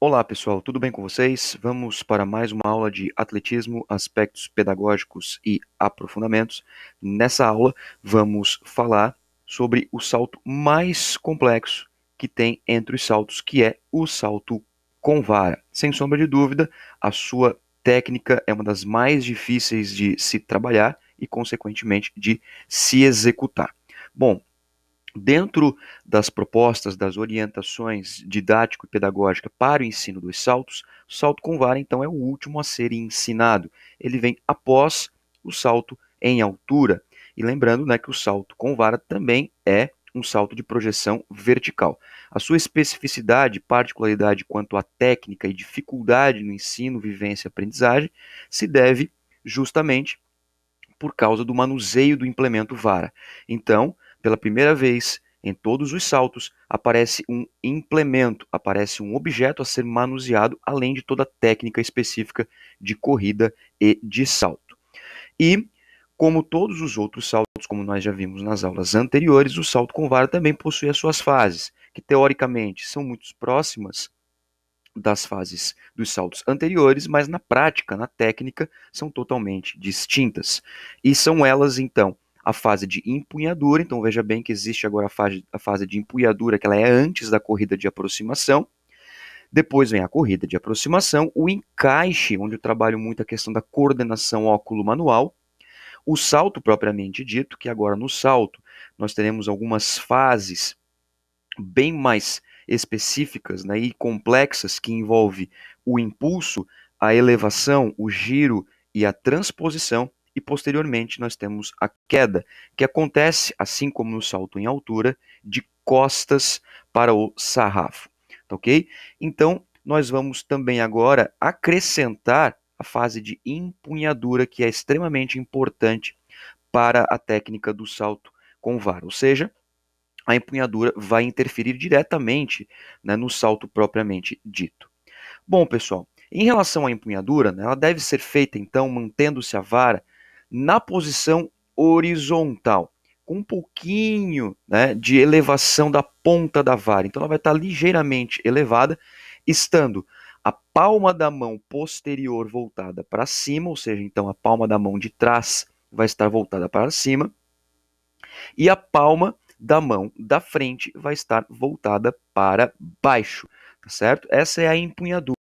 Olá pessoal, tudo bem com vocês? Vamos para mais uma aula de atletismo, aspectos pedagógicos e aprofundamentos. Nessa aula, vamos falar sobre o salto mais complexo que tem entre os saltos, que é o salto com vara. Sem sombra de dúvida, a sua técnica é uma das mais difíceis de se trabalhar e, consequentemente, de se executar. Bom, Dentro das propostas das orientações didático e pedagógica para o ensino dos saltos, o salto com vara então é o último a ser ensinado. Ele vem após o salto em altura. E lembrando né, que o salto com vara também é um salto de projeção vertical. A sua especificidade, particularidade quanto à técnica e dificuldade no ensino, vivência e aprendizagem se deve justamente por causa do manuseio do implemento vara. Então, pela primeira vez em todos os saltos, aparece um implemento, aparece um objeto a ser manuseado, além de toda a técnica específica de corrida e de salto. E, como todos os outros saltos, como nós já vimos nas aulas anteriores, o salto com vara também possui as suas fases, que teoricamente são muito próximas das fases dos saltos anteriores, mas na prática, na técnica, são totalmente distintas. E são elas, então, a fase de empunhadura. Então veja bem que existe agora a fase, a fase de empunhadura, que ela é antes da corrida de aproximação. Depois vem a corrida de aproximação, o encaixe, onde eu trabalho muito a questão da coordenação óculo-manual, o salto propriamente dito, que agora no salto nós teremos algumas fases bem mais específicas né, e complexas que envolve o impulso, a elevação, o giro e a transposição e posteriormente nós temos a queda, que acontece, assim como no salto em altura, de costas para o sarrafo, tá ok? Então, nós vamos também agora acrescentar a fase de empunhadura, que é extremamente importante para a técnica do salto com vara, ou seja, a empunhadura vai interferir diretamente né, no salto propriamente dito. Bom, pessoal, em relação à empunhadura, né, ela deve ser feita então mantendo-se a vara na posição horizontal, com um pouquinho né, de elevação da ponta da vara. Então ela vai estar ligeiramente elevada, estando a palma da mão posterior voltada para cima, ou seja, então a palma da mão de trás vai estar voltada para cima, e a palma da mão da frente vai estar voltada para baixo certo? Essa é a empunhadura.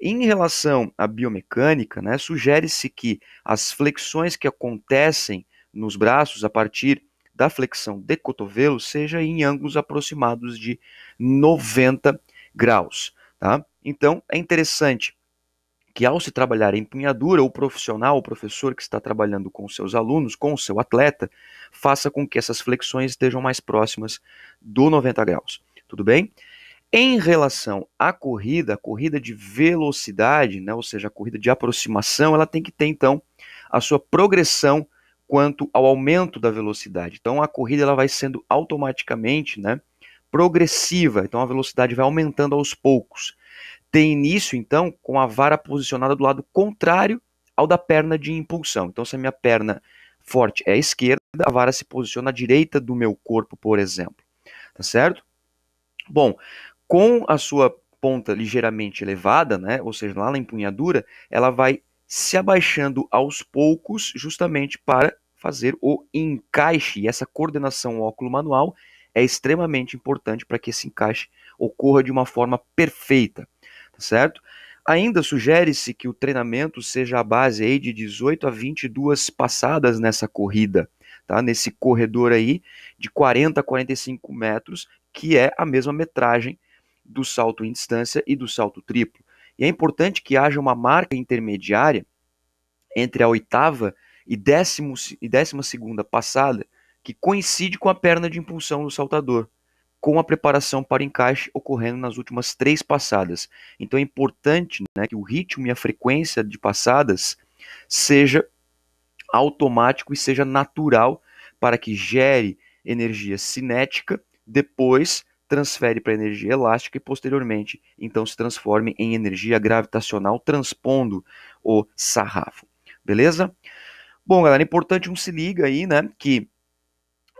Em relação à biomecânica, né, sugere-se que as flexões que acontecem nos braços a partir da flexão de cotovelo seja em ângulos aproximados de 90 graus, tá? Então, é interessante que ao se trabalhar a empunhadura, o profissional, o professor que está trabalhando com seus alunos, com o seu atleta, faça com que essas flexões estejam mais próximas do 90 graus. Tudo bem? Em relação à corrida, a corrida de velocidade, né, ou seja, a corrida de aproximação, ela tem que ter então a sua progressão quanto ao aumento da velocidade. Então a corrida ela vai sendo automaticamente, né, progressiva. Então a velocidade vai aumentando aos poucos. Tem início então com a vara posicionada do lado contrário ao da perna de impulsão. Então se a minha perna forte é a esquerda, a vara se posiciona à direita do meu corpo, por exemplo. Tá certo? Bom, com a sua ponta ligeiramente elevada, né, ou seja, lá na empunhadura, ela vai se abaixando aos poucos, justamente para fazer o encaixe. E essa coordenação óculo-manual é extremamente importante para que esse encaixe ocorra de uma forma perfeita, tá certo? Ainda sugere-se que o treinamento seja a base aí de 18 a 22 passadas nessa corrida, tá? Nesse corredor aí de 40 a 45 metros, que é a mesma metragem do salto em distância e do salto triplo. E é importante que haja uma marca intermediária entre a oitava e, décimo, e décima segunda passada, que coincide com a perna de impulsão do saltador, com a preparação para encaixe ocorrendo nas últimas três passadas. Então é importante né, que o ritmo e a frequência de passadas seja automático e seja natural para que gere energia cinética depois transfere para energia elástica e posteriormente então se transforme em energia gravitacional transpondo o sarrafo. Beleza? Bom, galera, é importante um se liga aí, né, que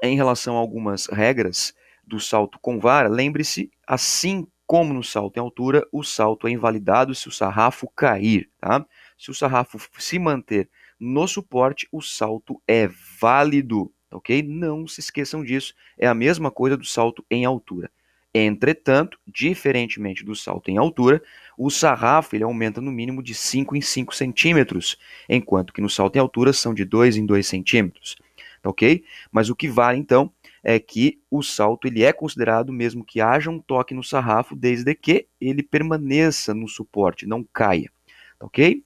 em relação a algumas regras do salto com vara, lembre-se, assim como no salto em altura, o salto é invalidado se o sarrafo cair, tá? Se o sarrafo se manter no suporte, o salto é válido, ok? Não se esqueçam disso, é a mesma coisa do salto em altura. Entretanto, diferentemente do salto em altura, o sarrafo ele aumenta no mínimo de 5 em 5 centímetros, enquanto que no salto em altura são de 2 em 2 centímetros. Tá ok? Mas o que vale então é que o salto ele é considerado mesmo que haja um toque no sarrafo, desde que ele permaneça no suporte, não caia. Tá ok?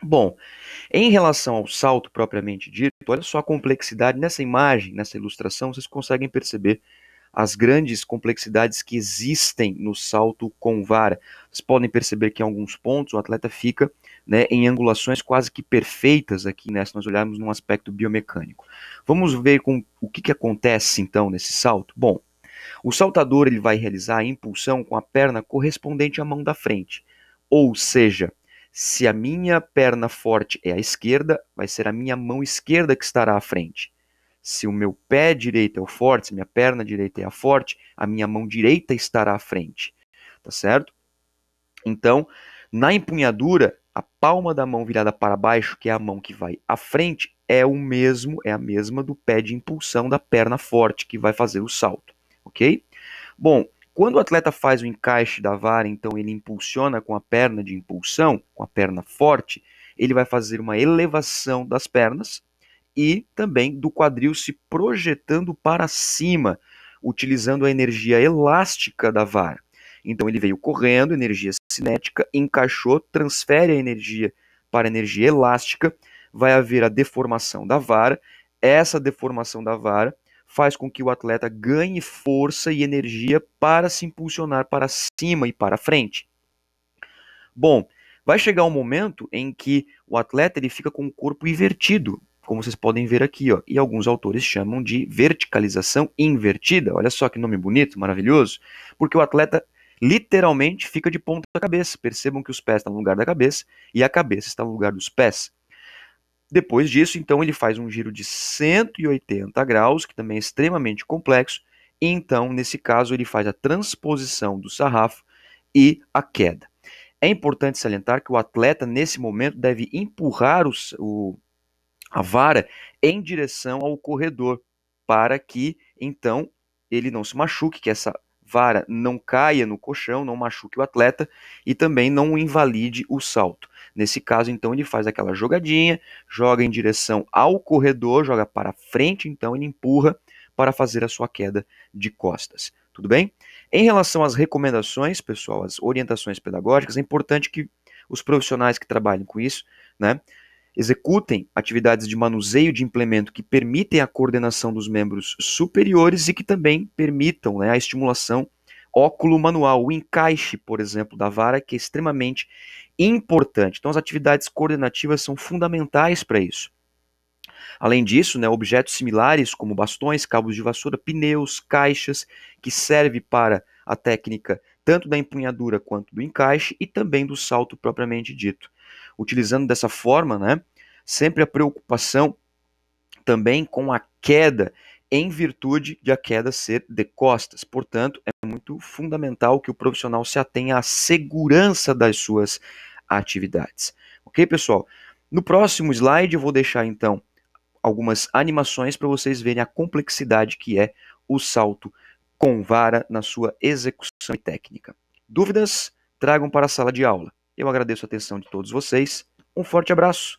Bom, em relação ao salto propriamente dito, olha só a complexidade nessa imagem, nessa ilustração, vocês conseguem perceber as grandes complexidades que existem no salto com vara. Vocês podem perceber que em alguns pontos o atleta fica né, em angulações quase que perfeitas aqui, né, se nós olharmos num aspecto biomecânico. Vamos ver com o que, que acontece então nesse salto. Bom, o saltador ele vai realizar a impulsão com a perna correspondente à mão da frente, ou seja, se a minha perna forte é a esquerda, vai ser a minha mão esquerda que estará à frente. Se o meu pé direito é o forte, se minha perna direita é a forte, a minha mão direita estará à frente. Tá certo? Então, na empunhadura, a palma da mão virada para baixo, que é a mão que vai à frente, é o mesmo, é a mesma do pé de impulsão da perna forte que vai fazer o salto, ok? Bom, quando o atleta faz o encaixe da vara, então ele impulsiona com a perna de impulsão, com a perna forte, ele vai fazer uma elevação das pernas e também do quadril se projetando para cima, utilizando a energia elástica da vara. Então ele veio correndo, energia cinética, encaixou, transfere a energia para a energia elástica, vai haver a deformação da vara. Essa deformação da vara faz com que o atleta ganhe força e energia para se impulsionar para cima e para frente. Bom, vai chegar um momento em que o atleta ele fica com o corpo invertido, como vocês podem ver aqui, ó, e alguns autores chamam de verticalização invertida. Olha só que nome bonito, maravilhoso, porque o atleta literalmente fica de ponta da cabeça. Percebam que os pés estão no lugar da cabeça e a cabeça está no lugar dos pés. Depois disso, então, ele faz um giro de 180 graus, que também é extremamente complexo. E então, nesse caso, ele faz a transposição do sarrafo e a queda. É importante salientar que o atleta, nesse momento, deve empurrar o, o a vara em direção ao corredor, para que então ele não se machuque, que essa vara não caia no colchão, não machuque o atleta e também não invalide o salto. Nesse caso, então, ele faz aquela jogadinha, joga em direção ao corredor, joga para frente, então ele empurra para fazer a sua queda de costas. Tudo bem? Em relação às recomendações, pessoal, às orientações pedagógicas, é importante que os profissionais que trabalham com isso, né, executem atividades de manuseio de implemento que permitem a coordenação dos membros superiores e que também permitam né, a estimulação óculo manual, o encaixe, por exemplo, da vara, que é extremamente importante. Então, as atividades coordenativas são fundamentais para isso. Além disso, né, objetos similares como bastões, cabos de vassoura, pneus, caixas, que servem para a técnica tanto da empunhadura quanto do encaixe e também do salto propriamente dito. Utilizando dessa forma, né, sempre a preocupação também com a queda em virtude de a queda ser de costas. Portanto, é muito fundamental que o profissional se atenha à segurança das suas atividades. Ok, pessoal? No próximo slide eu vou deixar então algumas animações para vocês verem a complexidade que é o salto com vara na sua execução técnica. Dúvidas? Tragam para a sala de aula. Eu agradeço a atenção de todos vocês. Um forte abraço!